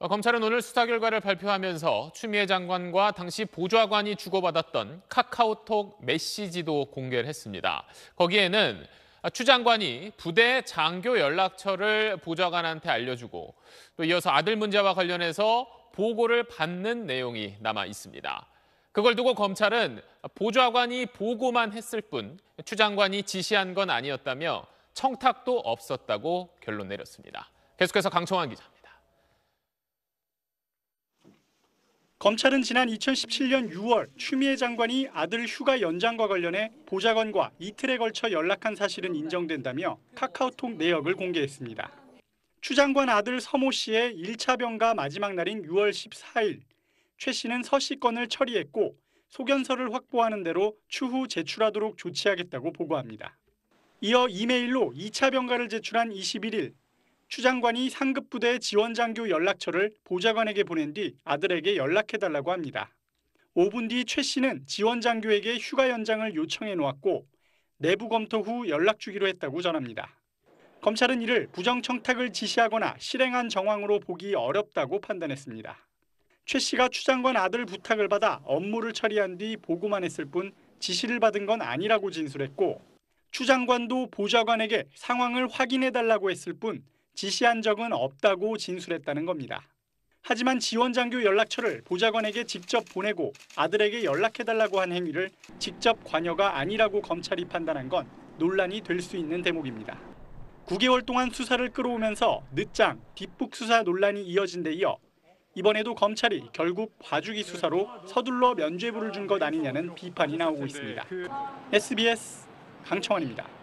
어, 검찰은 오늘 수사 결과를 발표하면서 추미애 장관과 당시 보좌관이 주고받았던 카카오톡 메시지도 공개를 했습니다. 거기에는 아, 추 장관이 부대 장교 연락처를 보좌관한테 알려주고 또 이어서 아들 문제와 관련해서 보고를 받는 내용이 남아 있습니다. 그걸 두고 검찰은 보좌관이 보고만 했을 뿐 추 장관이 지시한 건 아니었다며 청탁도 없었다고 결론 내렸습니다. 계속해서 강청환 기자. 검찰은 지난 2017년 6월 추미애 장관이 아들 휴가 연장과 관련해 보좌관과 이틀에 걸쳐 연락한 사실은 인정된다며 카카오톡 내역을 공개했습니다. 추 장관 아들 서모 씨의 1차 병가 마지막 날인 6월 14일, 최 씨는 서씨 건을 처리했고 소견서를 확보하는 대로 추후 제출하도록 조치하겠다고 보고합니다. 이어 이메일로 2차 병가를 제출한 21일 추 장관이 상급 부대 지원장교 연락처를 보좌관에게 보낸 뒤 아들에게 연락해달라고 합니다. 5분 뒤 최 씨는 지원장교에게 휴가 연장을 요청해 놓았고 내부 검토 후 연락 주기로 했다고 전합니다. 검찰은 이를 부정청탁을 지시하거나 실행한 정황으로 보기 어렵다고 판단했습니다. 최 씨가 추 장관 아들 부탁을 받아 업무를 처리한 뒤 보고만 했을 뿐 지시를 받은 건 아니라고 진술했고 추 장관도 보좌관에게 상황을 확인해달라고 했을 뿐 지시한 적은 없다고 진술했다는 겁니다. 하지만 지원장교 연락처를 보좌관에게 직접 보내고 아들에게 연락해달라고 한 행위를 직접 관여가 아니라고 검찰이 판단한 건 논란이 될 수 있는 대목입니다. 9개월 동안 수사를 끌어오면서 늦장, 뒷북 수사 논란이 이어진 데 이어 이번에도 검찰이 결국 봐주기 수사로 서둘러 면죄부를 준 것 아니냐는 비판이 나오고 있습니다. 그 SBS 강청원입니다.